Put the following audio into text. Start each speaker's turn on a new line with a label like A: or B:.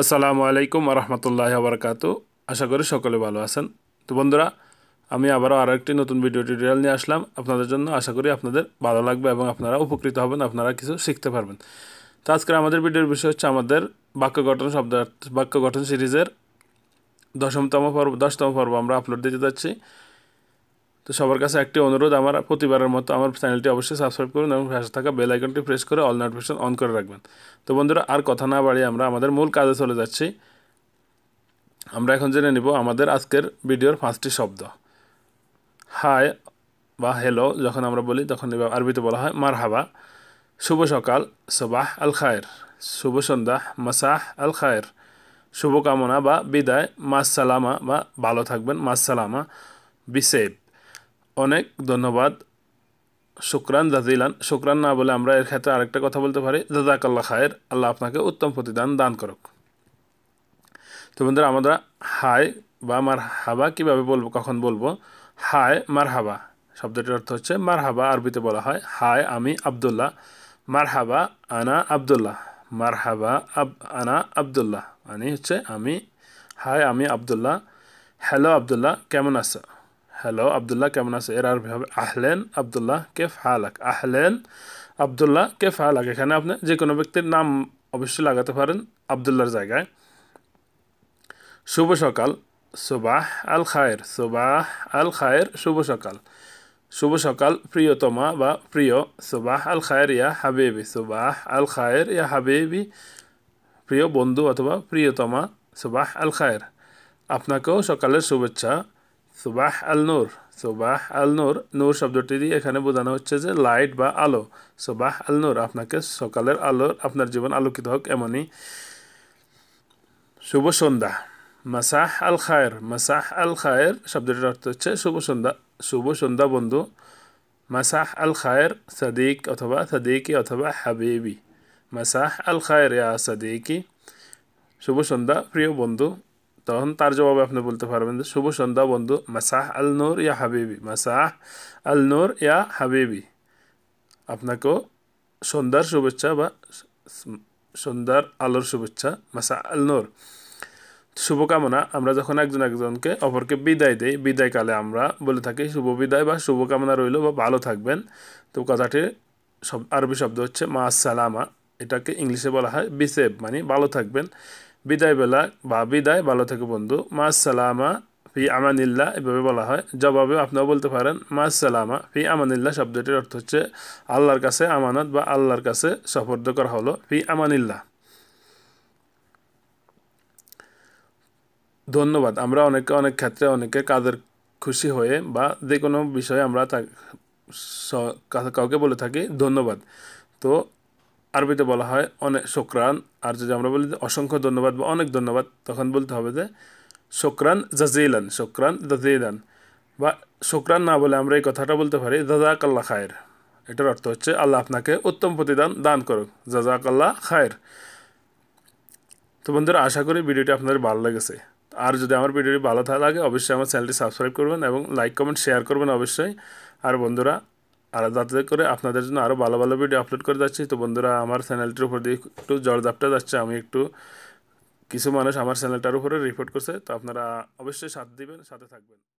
A: আসসালামু আলাইকুম আরহামতুল্লাহ আবরকাত আশা করি সকলে ভালো আছেন তো বন্ধুরা আমি আবারও আরও একটি নতুন ভিডিও টিউটোরিয়াল নিয়ে আসলাম আপনাদের জন্য আশা করি আপনাদের ভালো লাগবে এবং আপনারা উপকৃত হবেন আপনারা কিছু শিখতে পারবেন তো আজকের আমাদের ভিডিওর বিষয় হচ্ছে আমাদের বাক্য গঠন শব্দ বাক্য গঠন সিরিজের দশমতম পর্ব দশতম পর্ব আমরা আপলোড দিতে যাচ্ছি তো সবার কাছে একটি অনুরোধ আমার প্রতিবারের মতো আমার চ্যানেলটি অবশ্যই সাবস্ক্রাইব করুন এবং ভাষা থাকা বেল আইকনটি প্রেস করে অল নোটিফিকেশন অন করে রাখবেন তো বন্ধুরা আর কথা না বাড়িয়ে আমরা আমাদের মূল কাজে চলে যাচ্ছি আমরা এখন জেনে নিব আমাদের আজকের ভিডিওর পাঁচটি শব্দ হাই বা হ্যালো যখন আমরা বলি তখন আরবিতে বলা হয় মার হাবা শুভ সকাল সবাহ আল খায়ের শুভ সন্ধ্যা মাসাহ আল খায়ের শুভকামনা বা বিদায় মাস সালামা বা ভালো থাকবেন মাস সালামা বিসেব অনেক ধন্যবাদ শুক্রান জাজিলান শুক্রান না বলে আমরা এর ক্ষেত্রে আরেকটা কথা বলতে পারি আল্লাহ খায়ের আল্লাহ আপনাকে উত্তম প্রতিদান দান করুক তো বন্ধুরা আমরা হাই বা মার হাবা কীভাবে বলবো কখন বলবো হায় মার হাবা শব্দটির অর্থ হচ্ছে মার হাবা আরবিতে বলা হয় হায় আমি আবদুল্লাহ মার হাবা আনা আবদুল্লাহ মার হাবা আব আনা আবদুল্লাহ মানে হচ্ছে আমি হায় আমি আবদুল্লাহ হ্যালো আবদুল্লাহ কেমন আছো হ্যালো আবদুল্লাহ কেমন আছে এর আরবি হবে আহলেন আবদুল্লাহ কেফ হালাক আহলেন আবদুল্লাহ কেফ হালাক এখানে আপনি যে কোনো ব্যক্তির নাম অবশ্যই লাগাতে পারেন আবদুল্লার জায়গায় শুভ সকাল সুবাহ আল খায়ের সুবাহ আল খায়ের শুভ সকাল শুভ সকাল প্রিয়তমা বা প্রিয় সুবাহ আল খায়ের ইয়া হাবিবি সুবাহ আল খায়ের ইয়া হাবিবি প্রিয় বন্ধু অথবা প্রিয়তমা সুবাহ আল খায়ের আপনাকেও সকালের শুভেচ্ছা সুবাহ আল নূর সুবাহ আল নূর নূর শব্দটি দিয়ে এখানে বোঝানো হচ্ছে যে লাইট বা আলো সুবাহ আল নূর আপনাকে সকালের আলো আপনার জীবন আলোকিত হোক এমনই শুভ সন্ধ্যা মাসাহ আল খায়ের মাসাহ আল খায়ের শব্দটির অর্থ হচ্ছে শুভ সন্ধ্যা শুভ সন্ধ্যা বন্ধু মাসাহ আল খায়ের সাদিক অথবা সাদিকি অথবা হাবিবি মাসাহ আল খায়ের ইয়া সাদিকি শুভ সন্ধ্যা প্রিয় বন্ধু তখন তার জবাবে আপনি বলতে পারবেন যে শুভ সন্ধ্যা বন্ধু মাসাহ আল নূর ইয়া হাবিবি মাসাহ আল নূর ইয়া হাবিবি আপনাকেও সন্ধ্যার শুভেচ্ছা বা সন্ধ্যার আলোর শুভেচ্ছা মাসা আল নূর শুভকামনা আমরা যখন একজন একজনকে অপরকে বিদায় দেই বিদায়কালে আমরা বলে থাকি শুভ বিদায় বা শুভকামনা রইল বা ভালো থাকবেন তো কথাটির সব আরবি শব্দ হচ্ছে মা সালামা এটাকে ইংলিশে বলা হয় বিসেব মানে ভালো থাকবেন বিদায় বেলা বা বিদায় ভালো থেকে বন্ধু মা সালামা ফি আমানিল্লা এভাবে বলা হয় জবাবে আপনিও বলতে পারেন মা সালামা ফি আমানিল্লা শব্দটির অর্থ হচ্ছে আল্লাহর কাছে আমানত বা আল্লাহর কাছে সফর্দ করা হলো ফি আমানিল্লা ধন্যবাদ আমরা অনেকে অনেক ক্ষেত্রে অনেকে কাদের খুশি হয়ে বা যে কোনো বিষয়ে আমরা কাউকে বলে থাকি ধন্যবাদ তো আরবিতে বলা হয় অনেক শোকরান আর যদি আমরা বলি অসংখ্য ধন্যবাদ বা অনেক ধন্যবাদ তখন বলতে হবে যে শোকরান জাজেলান শোকরান জাজিলান বা শোকরান না বলে আমরা এই কথাটা বলতে পারি জাজাক আল্লাহ খায়ের এটার অর্থ হচ্ছে আল্লাহ আপনাকে উত্তম প্রতিদান দান করুক জাজাক আল্লাহ খায়ের তো বন্ধুরা আশা করি ভিডিওটি আপনাদের ভালো লেগেছে আর যদি আমার ভিডিওটি ভালো লাগে অবশ্যই আমার চ্যানেলটি সাবস্ক্রাইব করবেন এবং লাইক কমেন্ট শেয়ার করবেন অবশ্যই আর বন্ধুরা আর যাতে করে আপনাদের জন্য আরও ভালো ভালো ভিডিও আপলোড করে যাচ্ছি তো বন্ধুরা আমার চ্যানেলটির উপর দিয়ে একটু দাপটা যাচ্ছে আমি একটু কিছু মানুষ আমার চ্যানেলটার উপরে রিপোর্ট করছে তো আপনারা অবশ্যই সাথ দিবেন সাথে থাকবেন